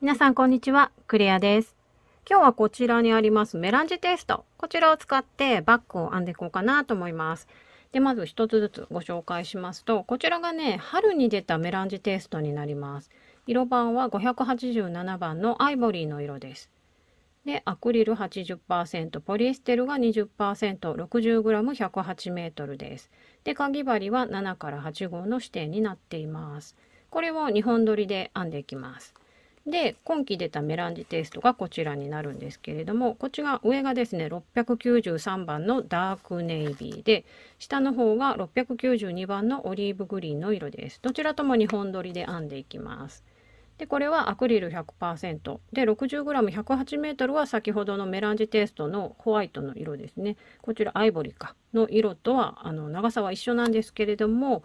皆さんこんにちは、クレアです。今日はこちらにありますメランジテスト。こちらを使ってバッグを編んでいこうかなと思います。で、まず一つずつご紹介しますと、こちらがね、春に出たメランジテイストになります。色番は587番のアイボリーの色です。で、アクリル80%、ポリエステルが 20%60g108m です。で、かぎ針は7から8号の指定になっています。これを2本取りで編んでいきます。で今期出たメランジテイストがこちらになるんですけれどもこっちが上がですね693番のダークネイビーで下の方が692番のオリーブグリーンの色ですどちらとも2本取りで編んでいきますでこれはアクリル100%で 60g108m は先ほどのメランジテイストのホワイトの色ですねこちらアイボリーかの色とはあの長さは一緒なんですけれども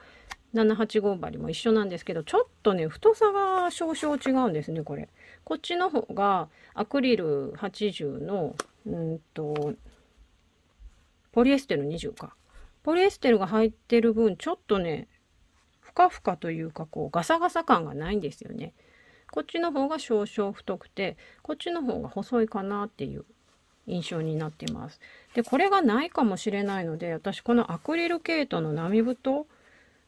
785針も一緒なんですけどちょっとね太さが少々違うんですねこれ。こっちの方がアクリル80のうんとポリエステル20か。ポリエステルが入ってる分ちょっとねふかふかというかこうガサガサ感がないんですよね。こっちの方が少々太くてこっちの方が細いかなっていう印象になってます。でこれがないかもしれないので私このアクリル系統の波太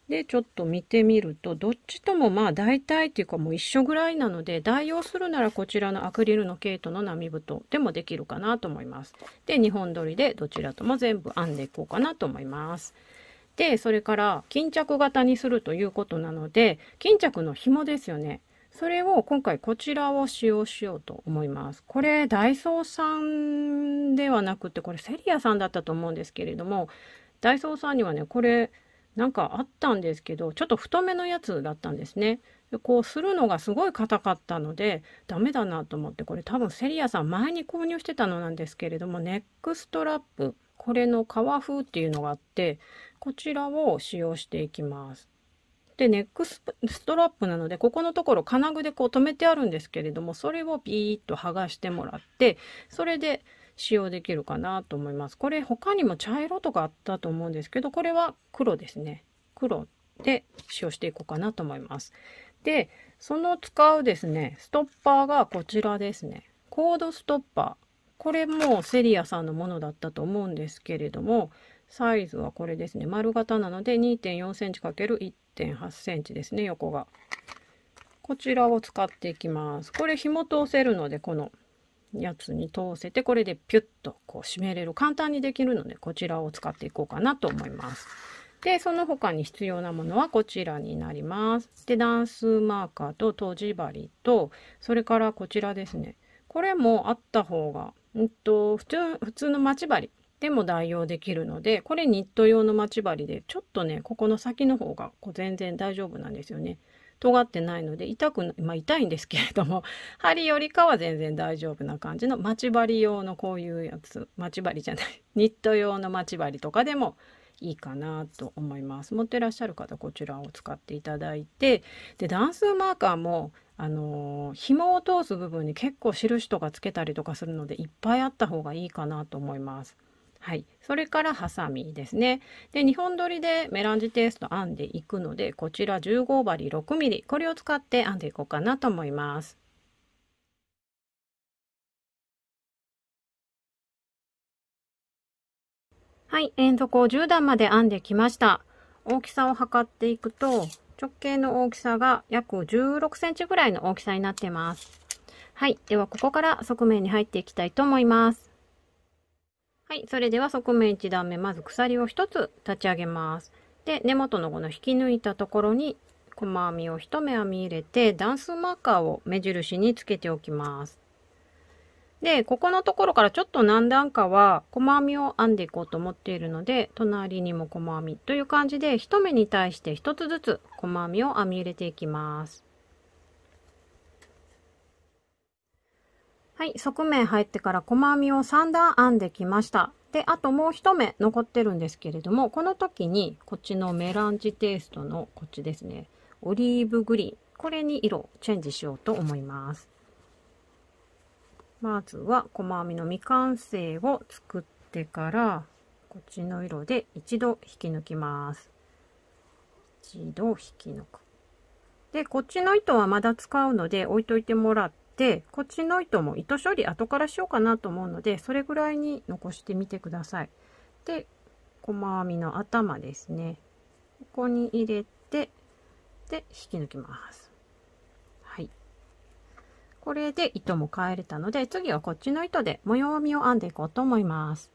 で、ちょっと見てみると、どっちともまあ大体っていうかもう一緒ぐらいなので、代用するならこちらのアクリルの毛糸の波太でもできるかなと思います。で、2本取りでどちらとも全部編んでいこうかなと思います。で、それから巾着型にするということなので、巾着の紐ですよね。それを今回こちらを使用しようと思います。これダイソーさんではなくて、これセリアさんだったと思うんですけれども、ダイソーさんにはね、これ、なんかあったんですけど、ちょっと太めのやつだったんですね。でこうするのがすごい硬かったので、ダメだなと思って、これ多分セリアさん前に購入してたのなんですけれども、ネックストラップ、これの革風っていうのがあって、こちらを使用していきます。で、ネックストラップなので、ここのところ金具でこう留めてあるんですけれども、それをビーッと剥がしてもらって、それで使用できるかなと思います。これ他にも茶色とかあったと思うんですけど、これは黒ですね。黒で使用していこうかなと思います。で、その使うですね、ストッパーがこちらですね。コードストッパー。これもセリアさんのものだったと思うんですけれども、サイズはこれですね。丸型なので 2.4cm×1.8cm ですね、横が。こちらを使っていきます。これ紐通せるので、このやつに通せてこれでピュッとこう締めれる簡単にできるのでこちらを使っていこうかなと思います。でその他に必要なものはこちらになります。で段数マーカーととじ針とそれからこちらですねこれもあった方が、うんと、普通普通の待ち針でも代用できるのでこれニット用の待ち針でちょっとねここの先の方がこう全然大丈夫なんですよね。尖ってないので痛くまあ、痛いんですけれども 針よりかは全然大丈夫な感じの待ち針用のこういうやつ待ち針じゃないニット用の待ち針とかでもいいかなと思います持ってらっしゃる方こちらを使っていただいてで段数マーカーもあの紐を通す部分に結構印とかつけたりとかするのでいっぱいあった方がいいかなと思います。はい、それからハサミですね。で2本取りでメランジテースト編んでいくのでこちら15針 6mm これを使って編んでいこうかなと思います。はい、円底を10段まで編んできました。大きさを測っていくと直径の大きさが約16センチぐらいの大きさになってます。はい、ではここから側面に入っていきたいと思います。はい、それでは側面1段目、まず鎖を1つ立ち上げます。で、根元のこの引き抜いたところに細編みを1目編み入れて、段数マーカーを目印につけておきます。で、ここのところからちょっと何段かは細編みを編んでいこうと思っているので、隣にも細編みという感じで、1目に対して1つずつ細編みを編み入れていきます。はい、側面入ってから細編みを3段編んできました。で、あともう1目残ってるんですけれども、この時にこっちのメランジテイストのこっちですね、オリーブグリーン。これに色をチェンジしようと思います。まずは細編みの未完成を作ってから、こっちの色で一度引き抜きます。一度引き抜く。で、こっちの糸はまだ使うので置いといてもらっで、こっちの糸も糸処理後からしようかなと思うので、それぐらいに残してみてください。で、細編みの頭ですね。ここに入れて、で、引き抜きます。はい。これで糸も変えれたので、次はこっちの糸で模様編みを編んでいこうと思います。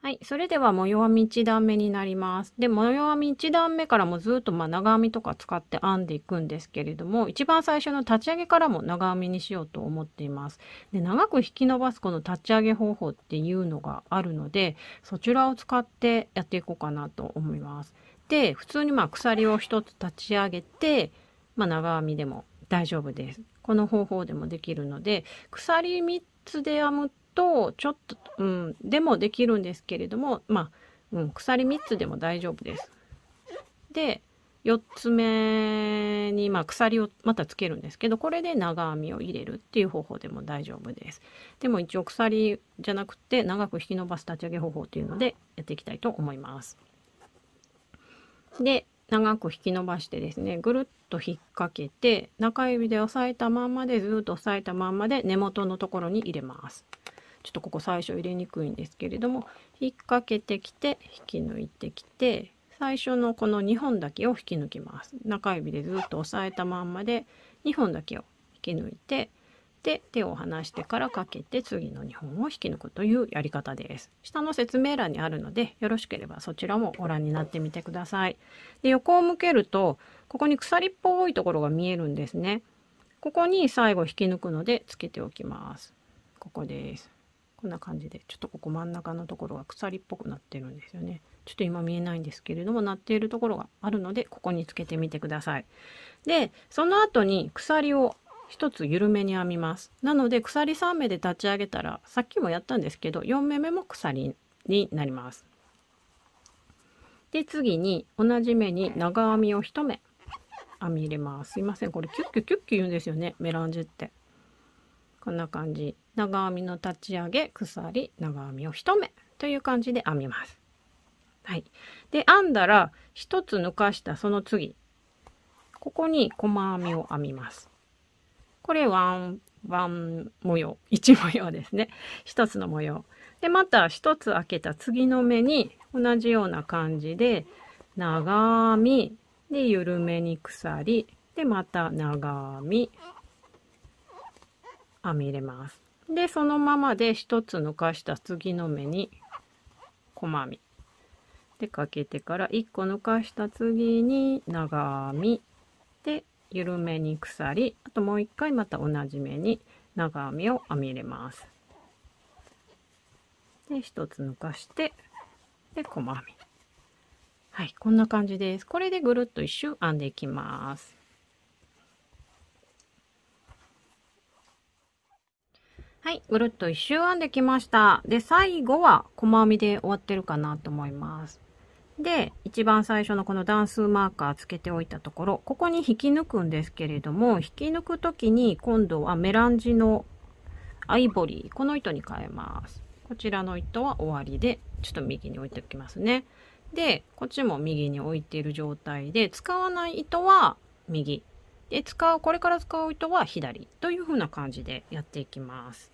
はい。それでは模様編み1段目になります。で、模様編み1段目からもずっとま長編みとか使って編んでいくんですけれども、一番最初の立ち上げからも長編みにしようと思っています。で、長く引き伸ばすこの立ち上げ方法っていうのがあるので、そちらを使ってやっていこうかなと思います。で、普通にまあ鎖を1つ立ち上げて、まあ、長編みでも大丈夫です。この方法でもできるので、鎖3つで編むとちょっと、うん、でもできるんですけれどもまあ、うん、鎖3つでも大丈夫です。で4つ目に、まあ、鎖をまたつけるんですけどこれで長編みを入れるっていう方法でも大丈夫ですでも一応鎖じゃなくて長く引き伸ばす立ち上げ方法っていうのでやっていきたいと思いますで長く引き伸ばしてですねぐるっと引っ掛けて中指で押さえたまんまでずっと押さえたまんまで根元のところに入れますちょっとここ最初入れにくいんですけれども引っ掛けてきて引き抜いてきて最初のこの2本だけを引き抜きます中指でずっと押さえたまんまで2本だけを引き抜いてで手を離してからかけて次の2本を引き抜くというやり方です下の説明欄にあるのでよろしければそちらもご覧になってみてくださいで横を向けるとここに鎖っぽいところが見えるんですねここに最後引き抜くのでつけておきますここですこんな感じでちょっとここ真ん中のところが鎖っぽくなってるんですよねちょっと今見えないんですけれどもなっているところがあるのでここにつけてみてくださいでその後に鎖を1つ緩めに編みますなので鎖3目で立ち上げたらさっきもやったんですけど4目目も鎖になりますで次に同じ目に長編みを1目編み入れますすいませんこれキュッキュッキュッキュ言うんですよねメランジュってこんな感じ長編みの立ち上げ鎖長編みを1目という感じで編みます。はい、で編んだら1つ抜かしたその次ここに細編みを編みます。これワンワン模様1模様ですね1つの模様。でまた1つ開けた次の目に同じような感じで長編みで緩めに鎖でまた長編み編み入れます。でそのままで1つ抜かした次の目に細編みでかけてから1個抜かした次に長編みで緩めに鎖あともう1回また同じ目に長編みを編み入れます。で1つ抜かしてで細編み。はいこんな感じです。これでぐるっと1周編んでいきます。はい、ぐるっと1周編んできました。で、最後は細編みで終わってるかなと思います。で、一番最初のこの段数マーカーつけておいたところ、ここに引き抜くんですけれども、引き抜く時に今度はメランジのアイボリー、この糸に変えます。こちらの糸は終わりで、ちょっと右に置いておきますね。で、こっちも右に置いている状態で、使わない糸は右。で、使う、これから使う糸は左という風な感じでやっていきます。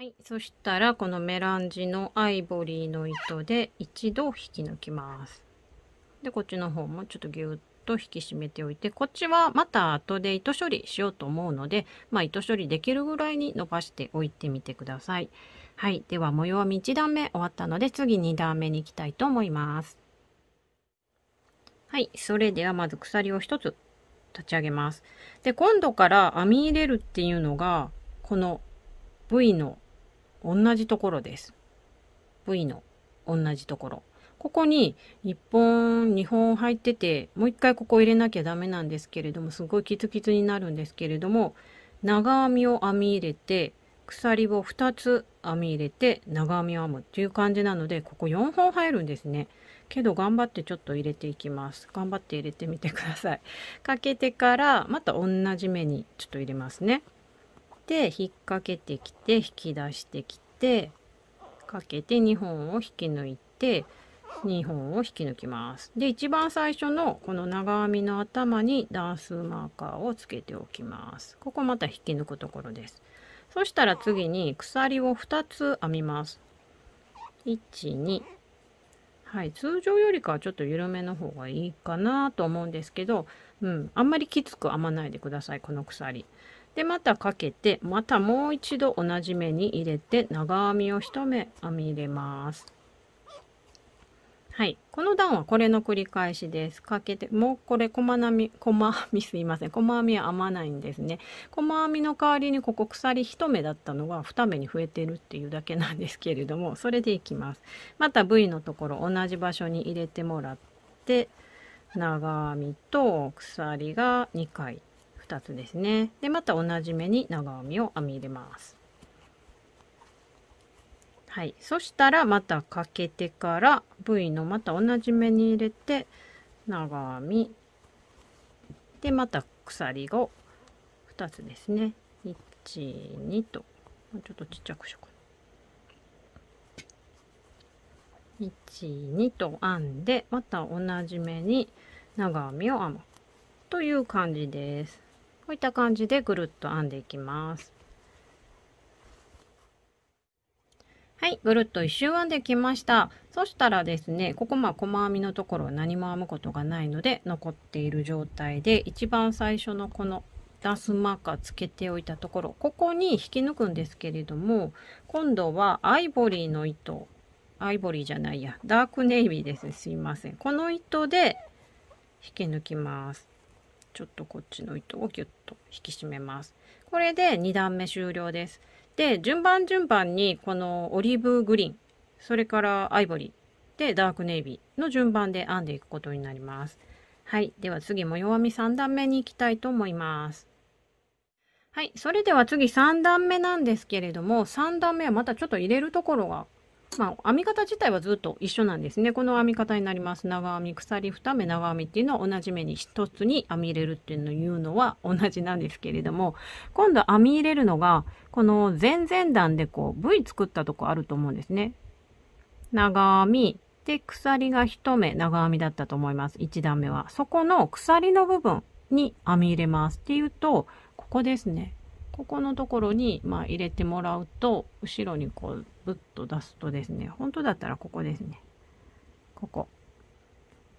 はい、そしたらこのメランジのアイボリーの糸で一度引き抜きます。でこっちの方もちょっとぎゅっと引き締めておいてこっちはまた後で糸処理しようと思うので、まあ、糸処理できるぐらいに伸ばしておいてみてください。はい、では模様編み1段目終わったので次2段目に行きたいと思います。はい、それではまず鎖を1つ立ち上げます。で今度から編み入れるっていうのがこの V の同じところです。V の同じところ。ここに1本、2本入ってて、もう一回ここ入れなきゃダメなんですけれども、すごいキツキツになるんですけれども、長編みを編み入れて、鎖を2つ編み入れて長編みを編むっていう感じなので、ここ4本入るんですね。けど頑張ってちょっと入れていきます。頑張って入れてみてください。かけてから、また同じ目にちょっと入れますね。て引っ掛けてきて引き出してきてかけて2本を引き抜いて2本を引き抜きます。で一番最初のこの長編みの頭に段数マーカーをつけておきます。ここまた引き抜くところです。そしたら次に鎖を2つ編みます。12はい通常よりかはちょっと緩めの方がいいかなと思うんですけど、うん、あんまりきつく編まないでくださいこの鎖。でまたかけてまたもう一度同じ目に入れて長編みを1目編み入れます。はい、この段はこれの繰り返しです。かけてもうこれ細編み細 編みすいません細編みは編まないんですね。細編みの代わりにここ鎖1目だったのが2目に増えてるっていうだけなんですけれどもそれでいきます。また V のところ同じ場所に入れてもらって長編みと鎖が2回2つですねでまた同じ目に長編みを編み入れますはいそしたらまたかけてから V のまた同じ目に入れて長編みでまた鎖を2つですね12とちょっとちっちゃくしようかな12と編んでまた同じ目に長編みを編むという感じです。こういった感じでぐるっと編んでいきますはいぐるっと1周編んできましたそしたらですねここまあ細編みのところは何も編むことがないので残っている状態で一番最初のこのダスマーカーつけておいたところここに引き抜くんですけれども今度はアイボリーの糸アイボリーじゃないやダークネイビーですすいませんこの糸で引き抜きますちょっとこっちの糸をギュッと引き締めます。これで2段目終了です。で、順番順番にこのオリーブグリーン、それからアイボリー、で、ダークネイビーの順番で編んでいくことになります。はい。では次、模様編み3段目に行きたいと思います。はい。それでは次3段目なんですけれども、3段目はまたちょっと入れるところがまあ、編み方自体はずっと一緒なんですね。この編み方になります。長編み、鎖2目、長編みっていうのは同じ目に1つに編み入れるっていうのを言うのは同じなんですけれども、今度編み入れるのが、この前々段でこう V 作ったとこあると思うんですね。長編み、で、鎖が1目、長編みだったと思います。1段目は。そこの鎖の部分に編み入れます。っていうと、ここですね。ここのところに、まあ、入れてもらうと、後ろにこう、プッと出すとですね、本当だったらここですね。ここ。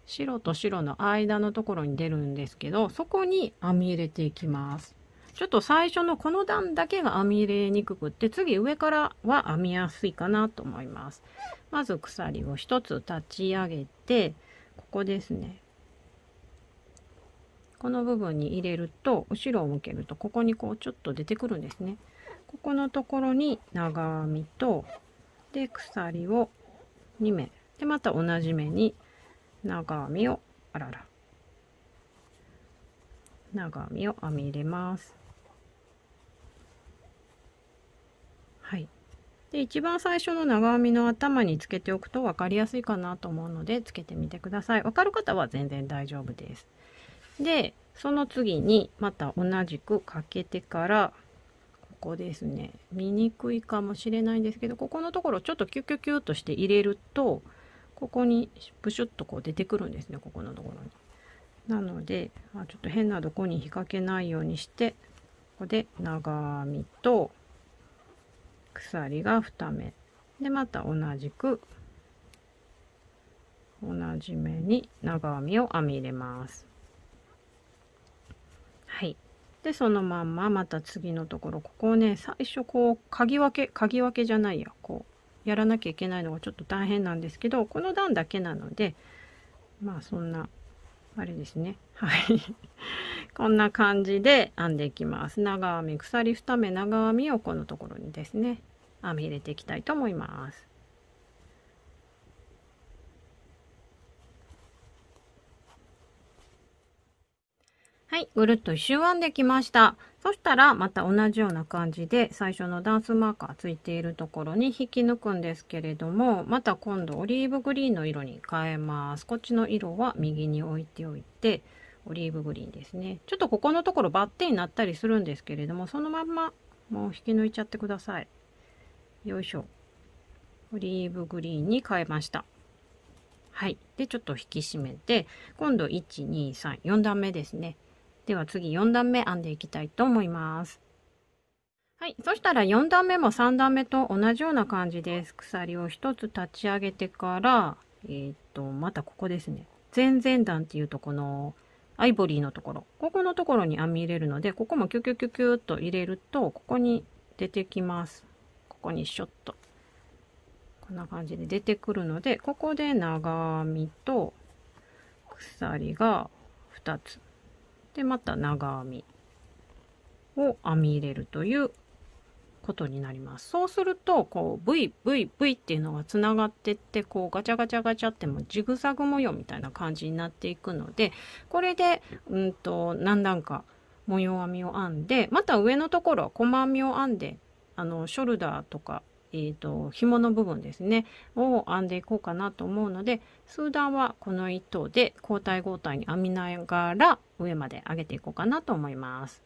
白と白の間のところに出るんですけど、そこに編み入れていきます。ちょっと最初のこの段だけが編み入れにくくって、次上からは編みやすいかなと思います。まず鎖を1つ立ち上げて、ここですね。この部分に入れると、後ろを向けると、ここにこうちょっと出てくるんですね。ここのところに長編みとで鎖を2目でまた同じ目に長編みをあらら長編みを編み入れます。はい、で一番最初の長編みの頭につけておくと分かりやすいかなと思うのでつけてみてください。分かる方は全然大丈夫です。でその次にまた同じくかけてからこですね見にくいかもしれないんですけどここのところちょっとキュキュキュとして入れるとここにプシュッとこう出てくるんですねここのところに。なので、まあ、ちょっと変なとこに引っ掛けないようにしてここで長編みと鎖が2目でまた同じく同じ目に長編みを編み入れます。はいでそのまんままた次のところここをね最初こう鍵分け鍵分けじゃないやこうやらなきゃいけないのがちょっと大変なんですけどこの段だけなのでまあそんなあれですねはい こんな感じで編んでいきます長編み鎖2目長編みをこのところにですね編み入れていきたいと思います。はい、ぐるっと一周編んできました。そしたらまた同じような感じで最初のダンスマーカーついているところに引き抜くんですけれどもまた今度オリーブグリーンの色に変えます。こっちの色は右に置いておいてオリーブグリーンですね。ちょっとここのところバッテンになったりするんですけれどもそのまんまもう引き抜いちゃってください。よいしょ。オリーブグリーンに変えました。はい。で、ちょっと引き締めて、今度1、2、3、4段目ですね。では次4段目編んでいきたいと思います。はい。そしたら4段目も3段目と同じような感じです。鎖を1つ立ち上げてから、えー、っと、またここですね。前々段っていうとこのアイボリーのところ。ここのところに編み入れるので、ここもキュキュキュキュっと入れると、ここに出てきます。ここにショット。こんな感じで出てくるので、ここで長編みと鎖が2つ。でまた長編みを編み入れるということになりますそうするとこう VVV っていうのがつながってってこうガチャガチャガチャってもジグザグ模様みたいな感じになっていくのでこれでうんと何段か模様編みを編んでまた上のところは細編みを編んであのショルダーとかえーと、と紐の部分ですねを編んでいこうかなと思うので数段はこの糸で交代交代に編みながら上まで上げていこうかなと思います。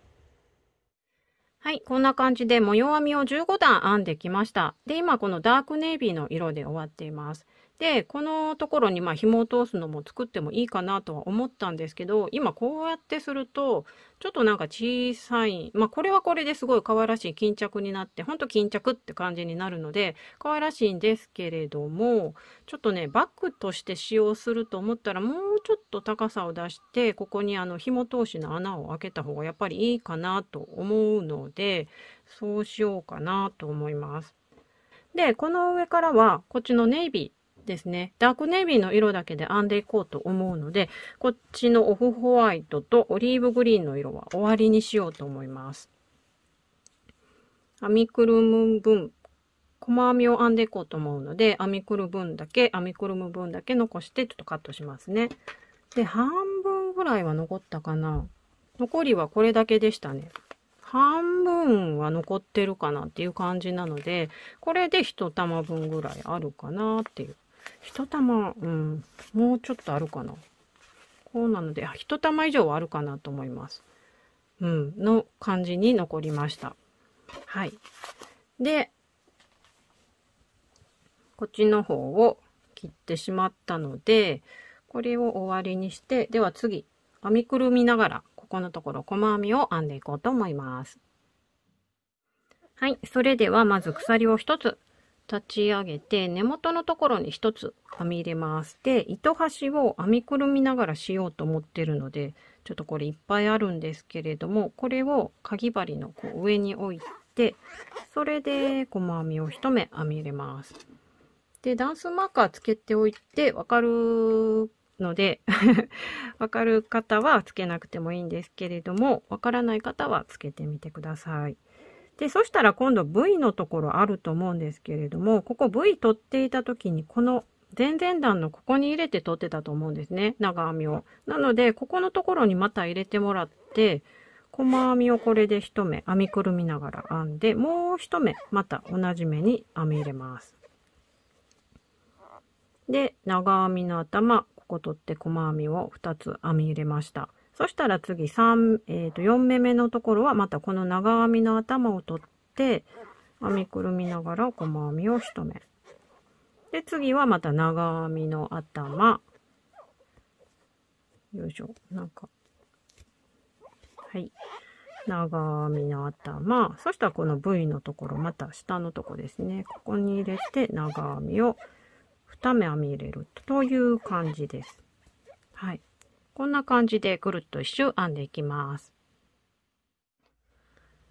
はい、こんな感じで模様編みを15段編んできました。で、今このダークネイビーの色で終わっています。でこのところにまあ紐を通すのも作ってもいいかなとは思ったんですけど今こうやってするとちょっとなんか小さいまあこれはこれですごい可愛らしい巾着になってほんと巾着って感じになるので可愛らしいんですけれどもちょっとねバッグとして使用すると思ったらもうちょっと高さを出してここにあの紐通しの穴を開けた方がやっぱりいいかなと思うのでそうしようかなと思います。でこの上からはこっちのネイビーですね。ダークネイビーの色だけで編んでいこうと思うので、こっちのオフホワイトとオリーブグリーンの色は終わりにしようと思います。編みくるむ分、細編みを編んでいこうと思うので、編みくる分だけ、編みくるむ分だけ残してちょっとカットしますね。で、半分ぐらいは残ったかな。残りはこれだけでしたね。半分は残ってるかなっていう感じなので、これで1玉分ぐらいあるかなっていう一玉、うん、もうちょっとあるかな。こうなので、一玉以上はあるかなと思います。うん、の感じに残りました。はい。で、こっちの方を切ってしまったので、これを終わりにして、では次、編みくるみながら、ここのところ細編みを編んでいこうと思います。はい。それでは、まず鎖を1つ立ち上げて根元のところに1つ編み入れます。で糸端を編みくるみながらしようと思ってるのでちょっとこれいっぱいあるんですけれどもこれをかぎ針のこう上に置いてそれで細編みを1目編み入れます。でダンスマーカーつけておいて分かるので分 かる方はつけなくてもいいんですけれども分からない方はつけてみてください。で、そしたら今度 V のところあると思うんですけれども、ここ V 取っていた時に、この前々段のここに入れて取ってたと思うんですね。長編みを。なので、ここのところにまた入れてもらって、細編みをこれで1目編みくるみながら編んで、もう1目また同じ目に編み入れます。で、長編みの頭、ここ取って細編みを2つ編み入れました。そしたら次3、えー、と4目目のところはまたこの長編みの頭を取って編みくるみながら細編みを1目。で次はまた長編みの頭。よいしょ、なんか。はい。長編みの頭。そしたらこの V のところ、また下のとこですね。ここに入れて長編みを2目編み入れるという感じです。はい。こんな感じでぐるっと一周編んでいきます。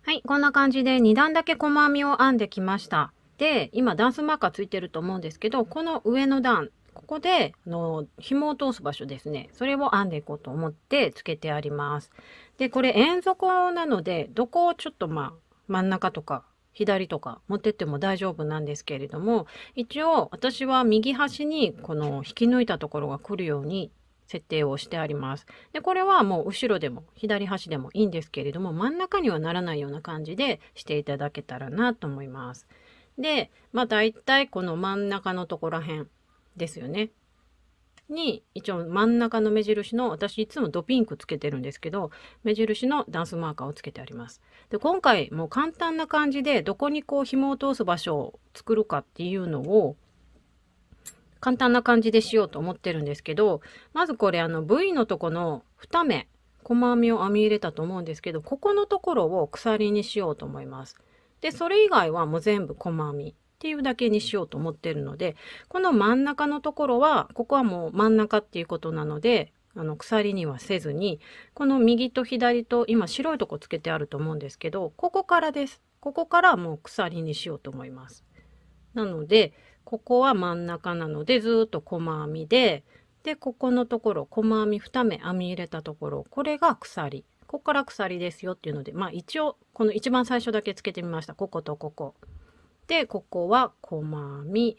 はい、こんな感じで2段だけ細編みを編んできました。で、今ダンスマーカーついてると思うんですけど、この上の段、ここで、の、紐を通す場所ですね。それを編んでいこうと思ってつけてあります。で、これ円底なので、どこをちょっとまあ、真ん中とか左とか持ってっても大丈夫なんですけれども、一応私は右端にこの引き抜いたところが来るように設定をしてあります。で、これはもう後ろでも左端でもいいんですけれども、真ん中にはならないような感じでしていただけたらなと思います。で、まあ大体この真ん中のところら辺ですよね。に一応真ん中の目印の私いつもドピンクつけてるんですけど目印のダンスマーカーをつけてあります。で今回もう簡単な感じでどこにこう紐を通す場所を作るかっていうのを簡単な感じでしようと思ってるんですけど、まずこれあの V のとこの2目、細編みを編み入れたと思うんですけど、ここのところを鎖にしようと思います。で、それ以外はもう全部細編みっていうだけにしようと思ってるので、この真ん中のところは、ここはもう真ん中っていうことなので、あの鎖にはせずに、この右と左と今白いとこつけてあると思うんですけど、ここからです。ここからもう鎖にしようと思います。なので、ここは真ん中なのでずっと細編みで、で、ここのところ、細編み2目編み入れたところ、これが鎖。ここから鎖ですよっていうので、まあ一応、この一番最初だけつけてみました。こことここ。で、ここは細編み。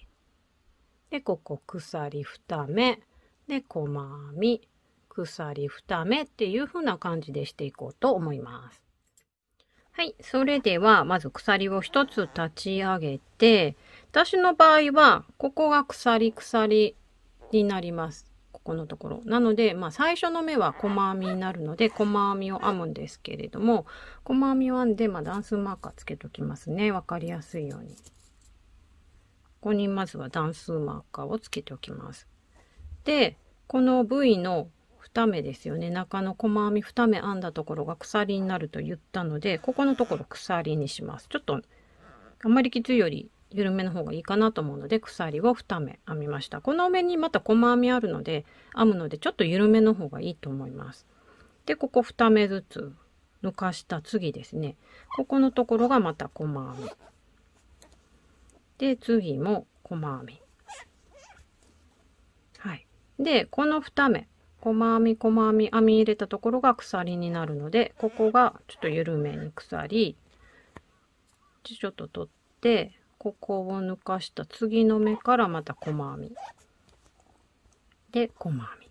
で、ここ鎖2目。で、細編み。鎖2目っていう風な感じでしていこうと思います。はい。それでは、まず鎖を1つ立ち上げて、私の場合は、ここが鎖鎖になります。ここのところ。なので、まあ、最初の目は細編みになるので、細編みを編むんですけれども、細編みを編んで、まあ、段数マーカーつけときますね。わかりやすいように。ここにまずは段数マーカーをつけておきます。で、この部位の2目ですよね中の細編み2目編んだところが鎖になると言ったのでここのところ鎖にしますちょっとあんまりきついより緩めの方がいいかなと思うので鎖を2目編みましたこの上にまた細編みあるので編むのでちょっと緩めの方がいいと思いますでここ2目ずつ抜かした次ですねここのところがまた細編みで次も細編みはいでこの2目細編み細編み編み入れたところが鎖になるのでここがちょっと緩めに鎖ちょっと取ってここを抜かした次の目からまた細編みで細編み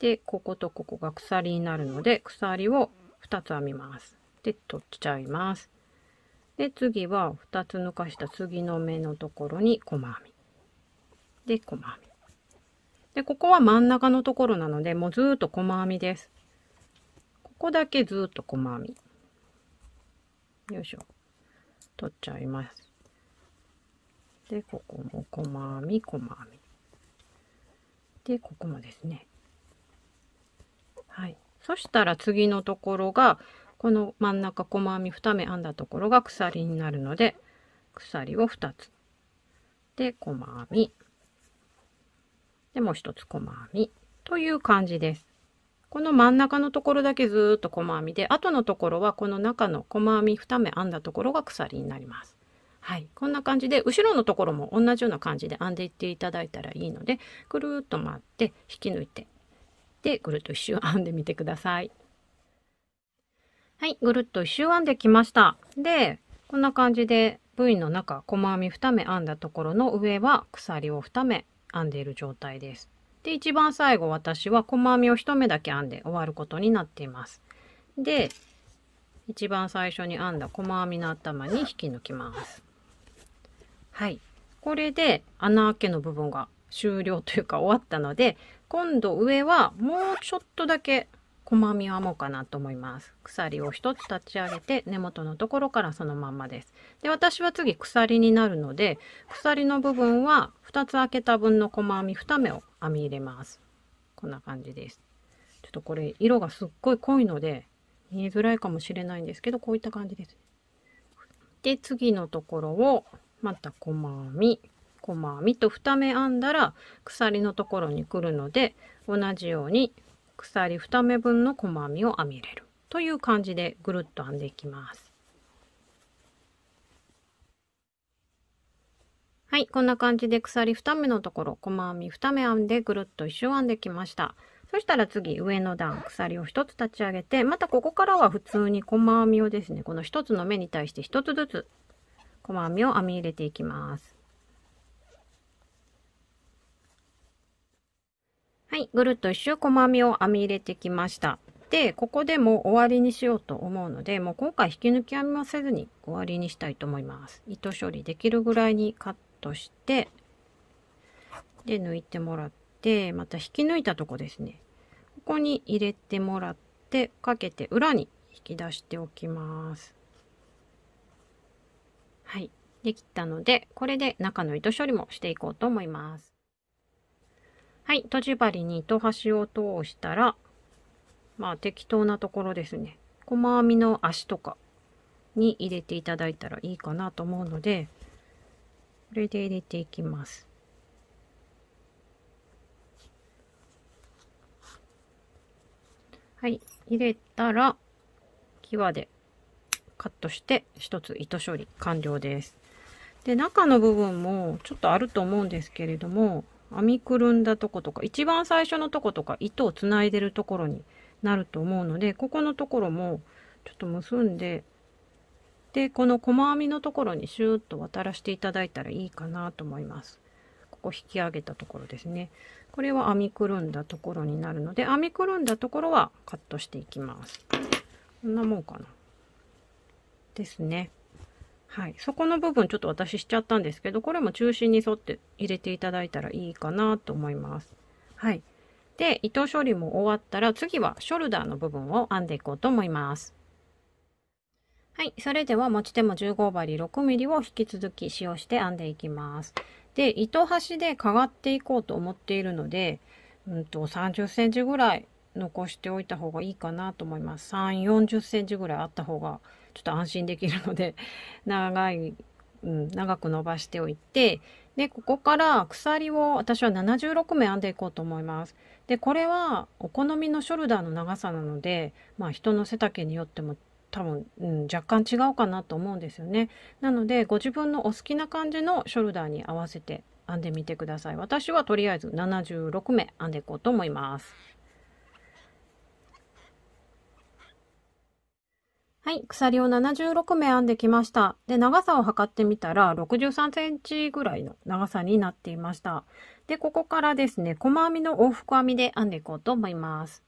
でこことここが鎖になるので鎖を2つ編みますで取っちゃいますで次は2つ抜かした次の目のところに細編みで細編みでここは真ん中のところなのでもうずーっと細編みですここだけずっと細編みよいしょ取っちゃいます。でここも細編み細編み。でここもですね。はい、そしたら次のところがこの真ん中細編み2目編んだところが鎖になるので鎖を2つ。で細編み。でもう1つ細編みという感じです。この真ん中のところだけずっと細編みで後のところはこの中の細編み2目編んだところが鎖になります。はい、こんな感じで後ろのところも同じような感じで編んでいっていただいたらいいのでぐるっと回って引き抜いてでぐるっと1周編んでみてください。はい、ぐるっと1周編んできました。でこんな感じで V の中細編み2目編んだところの上は鎖を2目編んでいる状態です。で、一番最後私は細編みを1目だけ編んで終わることになっています。で、一番最初に編んだ細編みの頭に引き抜きます。はい。これで穴あけの部分が終了というか終わったので、今度上はもうちょっとだけ細編みを編もうかなと思います。鎖を1つ立ち上げて根元のところからそのまんまです。で、私は次鎖になるので、鎖の部分は2つ開けた分の細編み2目を編み入れます。こんな感じです。ちょっとこれ色がすっごい濃いので見えづらいかもしれないんですけど、こういった感じです。で、次のところをまた細編み、細編みと2目編んだら鎖のところに来るので、同じように鎖2目分の細編みを編み入れるという感じでぐるっと編んでいきます。はい、こんな感じで鎖2目のところ細編み2目編んでぐるっと一周編んできました。そしたら次上の段鎖を1つ立ち上げてまたここからは普通に細編みをですねこの1つの目に対して1つずつ細編みを編み入れていきます。はい、ぐるっと一周細編みを編み入れてきました。で、ここでも終わりにしようと思うので、もう今回引き抜き編みはせずに終わりにしたいと思います。糸処理できるぐらいにカットして、で、抜いてもらって、また引き抜いたとこですね。ここに入れてもらって、かけて裏に引き出しておきます。はい。できたので、これで中の糸処理もしていこうと思います。はい、とじ針に糸端を通したら、まあ適当なところですね。細編みの足とかに入れていただいたらいいかなと思うので、これで入れていきます。はい、入れたら、際でカットして一つ糸処理完了です。で中の部分もちょっとあると思うんですけれども編みくるんだとことか一番最初のとことか糸をつないでるところになると思うのでここのところもちょっと結んででこの細編みのところにシューッと渡らせていただいたらいいかなと思います。ここ引き上げたところですね。これは編みくるんだところになるので編みくるんだところはカットしていきます。こんなもんかな。ですね。はい、そこの部分ちょっと私しちゃったんですけどこれも中心に沿って入れていただいたらいいかなと思います。はい、で糸処理も終わったら次はショルダーの部分を編んでいこうと思います。はい、それでは持ち手も15針 6mm を引き続き使用して編んでいきます。で糸端でかがっていこうと思っているので、うんと、30センチぐらい残しておいた方がいいかなと思います。3、40センチぐらいあった方がいいちょっと安心できるので、長い、うん、長く伸ばしておいて、で、ここから鎖を私は76目編んでいこうと思います。で、これはお好みのショルダーの長さなので、まあ人の背丈によっても多分、うん、若干違うかなと思うんですよね。なので、ご自分のお好きな感じのショルダーに合わせて編んでみてください。私はとりあえず76目編んでいこうと思います。はい、鎖を76目編んできました。で、長さを測ってみたら63センチぐらいの長さになっていました。で、ここからですね、細編みの往復編みで編んでいこうと思います。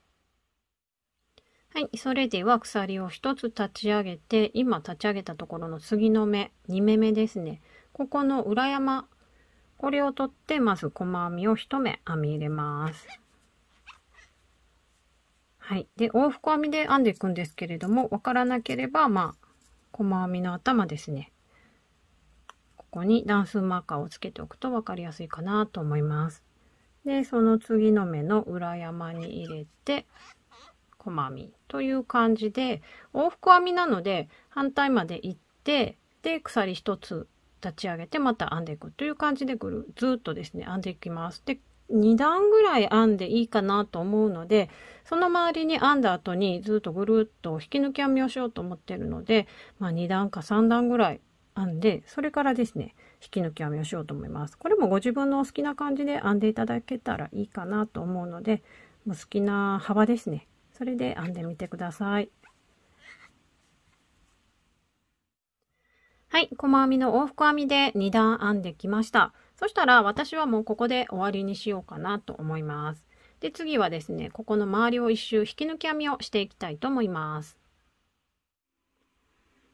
はい、それでは鎖を1つ立ち上げて、今立ち上げたところの次の目、2目目ですね。ここの裏山、これを取って、まず細編みを1目編み入れます。はい。で、往復編みで編んでいくんですけれども、わからなければ、まあ、細編みの頭ですね。ここに段数マーカーをつけておくと分かりやすいかなと思います。で、その次の目の裏山に入れて、細編みという感じで、往復編みなので、反対まで行って、で、鎖1つ立ち上げてまた編んでいくという感じでぐるずっとですね編んでいきます。で2段ぐらい編んでいいかなと思うのでその周りに編んだ後にずっとぐるっと引き抜き編みをしようと思ってるので、まあ、2段か3段ぐらい編んでそれからですね引き抜き編みをしようと思います。これもご自分のお好きな感じで編んでいただけたらいいかなと思うのでもう好きな幅ですねそれで編んでみてください。はい、細編みの往復編みで2段編んできました。そしたら私はもうここで終わりにしようかなと思います。で、次はですね、ここの周りを一周引き抜き編みをしていきたいと思います。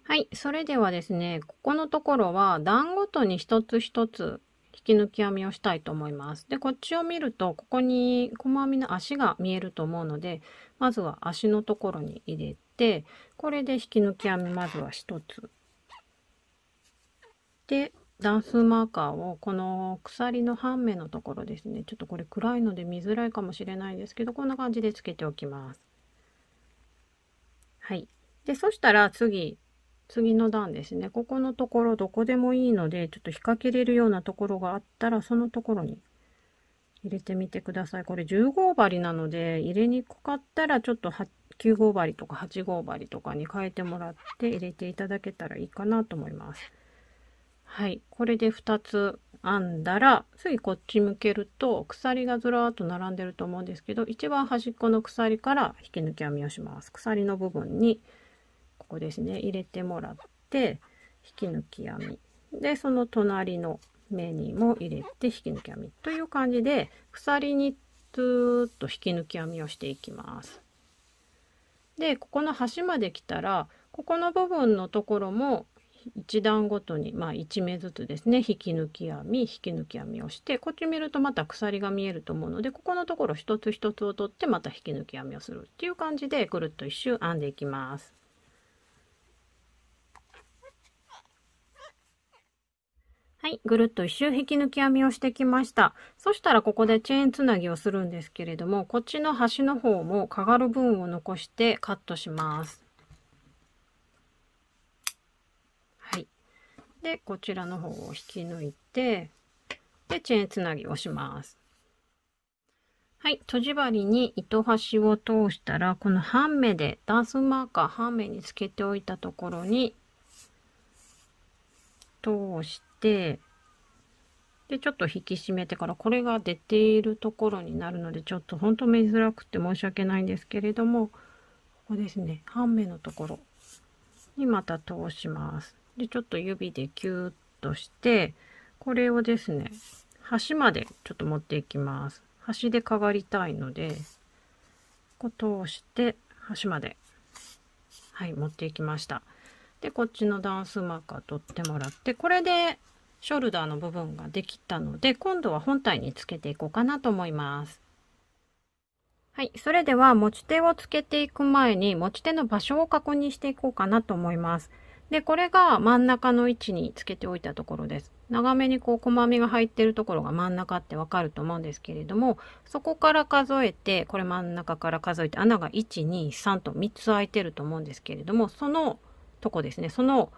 はい、それではですね、ここのところは段ごとに一つ一つ引き抜き編みをしたいと思います。で、こっちを見ると、ここに細編みの足が見えると思うので、まずは足のところに入れて、これで引き抜き編みまずは1つ。で、段数マーカーをこの鎖の半目のところですねちょっとこれ暗いので見づらいかもしれないですけどこんな感じでつけておきますはいでそしたら次次の段ですねここのところどこでもいいのでちょっと引っ掛けれるようなところがあったらそのところに入れてみてくださいこれ10号針なので入れにくかったらちょっと9号針とか8号針とかに変えてもらって入れていただけたらいいかなと思いますはい。これで2つ編んだら、次こっち向けると、鎖がずらーっと並んでると思うんですけど、一番端っこの鎖から引き抜き編みをします。鎖の部分に、ここですね、入れてもらって、引き抜き編み。で、その隣の目にも入れて引き抜き編みという感じで、鎖にずっと引き抜き編みをしていきます。で、ここの端まで来たら、ここの部分のところも1段ごとに、まあ、1目ずつですね引き抜き編み引き抜き編みをしてこっち見るとまた鎖が見えると思うのでここのところ一つ一つを取ってまた引き抜き編みをするっていう感じでぐるっと1周編んでいきます。はい、ぐるっと一周引き抜き編みをしてきました。そしたらここでチェーンつなぎをするんですけれども、こっちの端の方もかがる分を残してカットします。でこちらの方を引き抜いてでチェーンつなぎをします。はい、とじ針に糸端を通したらこの半目でダンスマーカー半目につけておいたところに通してでちょっと引き締めてからこれが出ているところになるのでちょっとほんと見づらくて申し訳ないんですけれどもここですね半目のところにまた通します。で、ちょっと指でキューッとして、これをですね、端までちょっと持っていきます。端でかがりたいので、こう通して端まで、はい、持っていきました。で、こっちの段数スマーカー取ってもらって、これでショルダーの部分ができたので、今度は本体につけていこうかなと思います。はい。それでは持ち手をつけていく前に持ち手の場所を確認していこうかなと思います。で、これが真ん中の位置につけておいたところです。長めにこう、細編みが入ってるところが真ん中ってわかると思うんですけれども、そこから数えて、これ真ん中から数えて、穴が1、2、3と3つ開いてると思うんですけれども、そのとこですね、その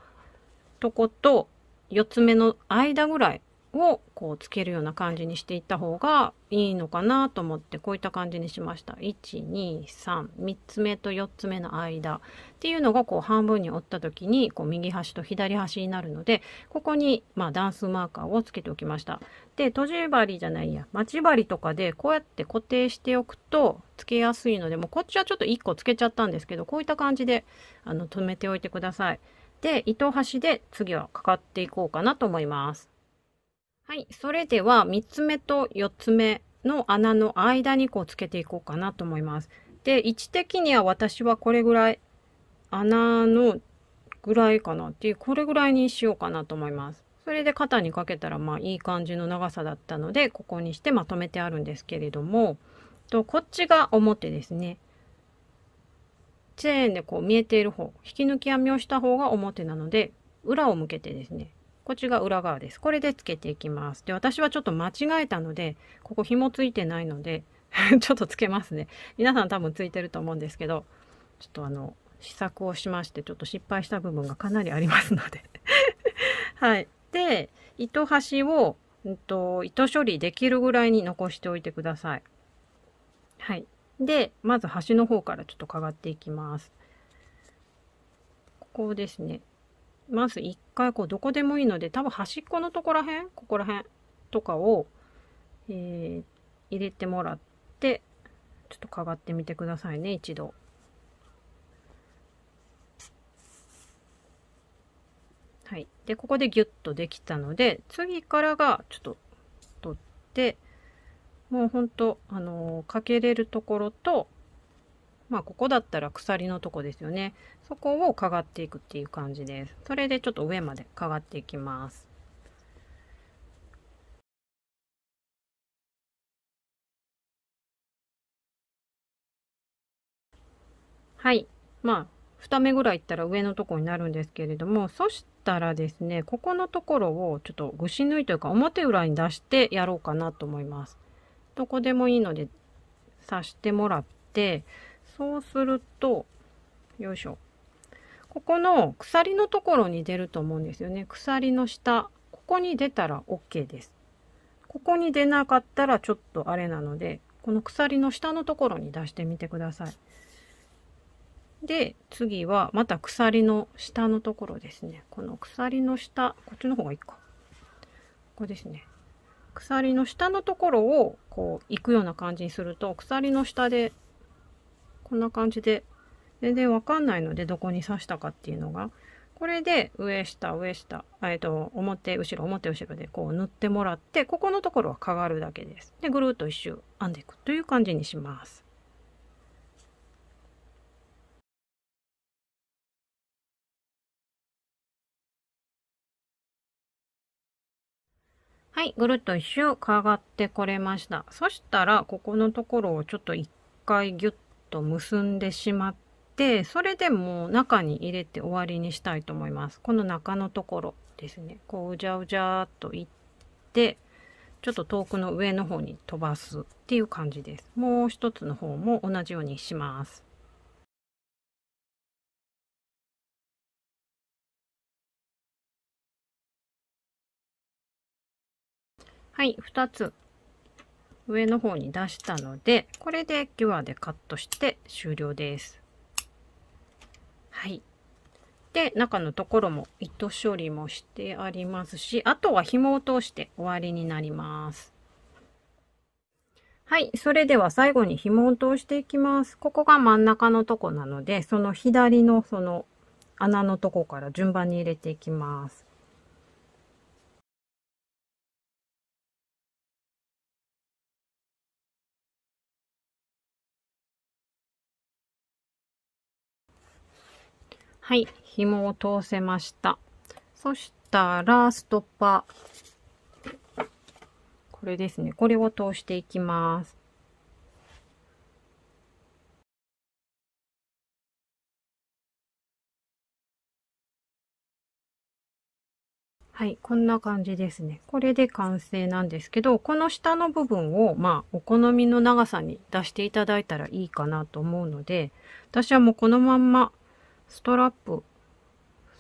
とこと4つ目の間ぐらいをこうつけるような感じにしていった方がいいのかなと思ってこういった感じにしました1233つ目と4つ目の間っていうのがこう半分に折った時にこう右端と左端になるのでここにまあンスマーカーをつけておきましたで閉じ針じゃないや待ち針とかでこうやって固定しておくとつけやすいのでもうこっちはちょっと1個つけちゃったんですけどこういった感じであの止めておいてくださいで糸端で次はかかっていこうかなと思いますはい、それでは3つ目と4つ目の穴の間にこうつけていこうかなと思います。で、位置的には私はこれぐらい、穴のぐらいかなっていう、これぐらいにしようかなと思います。それで肩にかけたらまあいい感じの長さだったので、ここにしてまとめてあるんですけれども、とこっちが表ですね。チェーンでこう見えている方、引き抜き編みをした方が表なので、裏を向けてですね、こっちが裏側です。これでつけていきます。で、私はちょっと間違えたので、ここ紐ついてないので ちょっとつけますね。皆さん多分ついてると思うんですけど、ちょっとあの、試作をしまして、ちょっと失敗した部分がかなりありますので はい。で、糸端を、うんと、糸処理できるぐらいに残しておいてください。はい。で、まず端の方からちょっとかがっていきます。ここですね。まず一回こうどこでもいいので多分端っこのとこら辺ここら辺とかを、えー、入れてもらってちょっとかがってみてくださいね一度。はい、でここでギュッとできたので次からがちょっと取ってもうほんと、あのー、かけれるところとまあ、ここだったら鎖のとこですよね。そこをかがっていくっていう感じです。それでちょっと上までかがっていきます。はい。まあ、二目ぐらいいったら上のとこになるんですけれども、そしたらですね、ここのところをちょっとぐし縫いというか表裏に出してやろうかなと思います。どこでもいいので刺してもらって、そうするとよいしょここの鎖のところに出ると思うんですよね鎖の下ここに出たら OK ですここに出なかったらちょっとあれなのでこの鎖の下のところに出してみてくださいで次はまた鎖の下のところですねこの鎖の下こっちの方がいいかここですね鎖の下のところをこう行くような感じにすると鎖の下でこんな感じで全然わかんないのでどこに刺したかっていうのがこれで上下上下、えっと、表後ろ表後ろでこう塗ってもらってここのところはかがるだけですでぐるっと一周編んでいくという感じにしますはい、ぐるっと一周かがってこれました。そしたら、ここのところをちょっと一回ギュッと結んでしまってそれでもう中に入れて終わりにしたいと思いますこの中のところですねこううじゃうじゃっといってちょっと遠くの上の方に飛ばすっていう感じですもう一つの方も同じようにしますはい、2つ上の方に出したので、これでギュアでカットして終了です。はい。で、中のところも糸処理もしてありますし、あとは紐を通して終わりになります。はい。それでは最後に紐を通していきます。ここが真ん中のとこなので、その左のその穴のとこから順番に入れていきます。はい、紐を通せました。そしたら、ストッパー。これですね。これを通していきます。はい、こんな感じですね。これで完成なんですけど、この下の部分を、まあ、お好みの長さに出していただいたらいいかなと思うので、私はもうこのまんまストラップ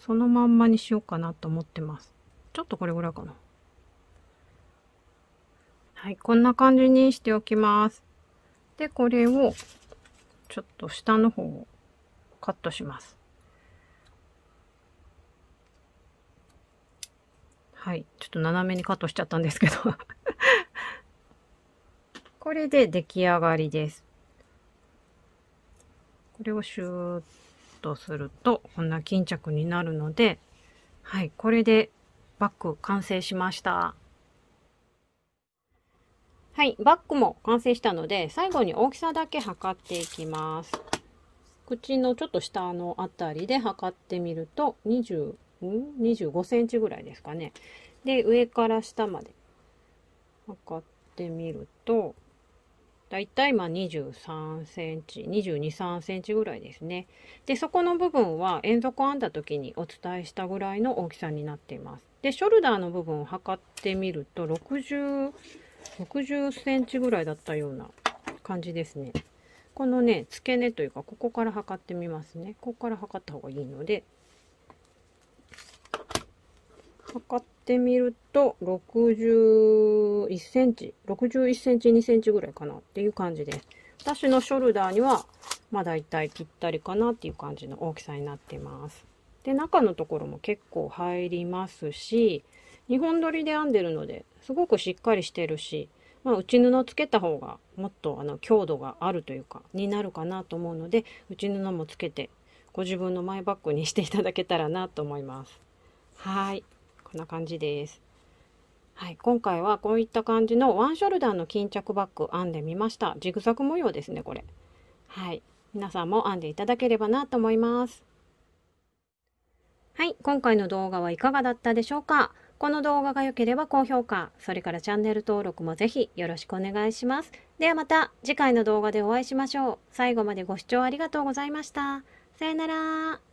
そのまんまにしようかなと思ってますちょっとこれぐらいかなはいこんな感じにしておきますでこれをちょっと下の方をカットしますはいちょっと斜めにカットしちゃったんですけど これで出来上がりですこれをシューッとするとこんな巾着になるのではいこれでバッグ完成しましたはいバッグも完成したので最後に大きさだけ測っていきます口のちょっと下のあたりで測ってみると20ん25センチぐらいですかねで上から下まで測ってみるとだいたいま23センチ、22、3センチぐらいですね。で、そこの部分は円底編んだ時にお伝えしたぐらいの大きさになっています。で、ショルダーの部分を測ってみると、60、60センチぐらいだったような感じですね。このね、付け根というか、ここから測ってみますね。ここから測った方がいいので、測っってみると、61センチ、61センチ、2センチぐらいかなっていう感じで、私のショルダーには、まあたいぴったりかなっていう感じの大きさになってます。で、中のところも結構入りますし、2本取りで編んでるので、すごくしっかりしてるし、まあ、内布つけた方がもっとあの強度があるというかになるかなと思うので内布もつけてご自分のマイバッグにしていただけたらなと思います。はいこんな感じです。はい、今回はこういった感じのワンショルダーの巾着バッグ編んでみました。ジグザグ模様ですね、これ。はい、皆さんも編んでいただければなと思います。はい、今回の動画はいかがだったでしょうかこの動画が良ければ高評価、それからチャンネル登録もぜひよろしくお願いします。ではまた次回の動画でお会いしましょう。最後までご視聴ありがとうございました。さよなら。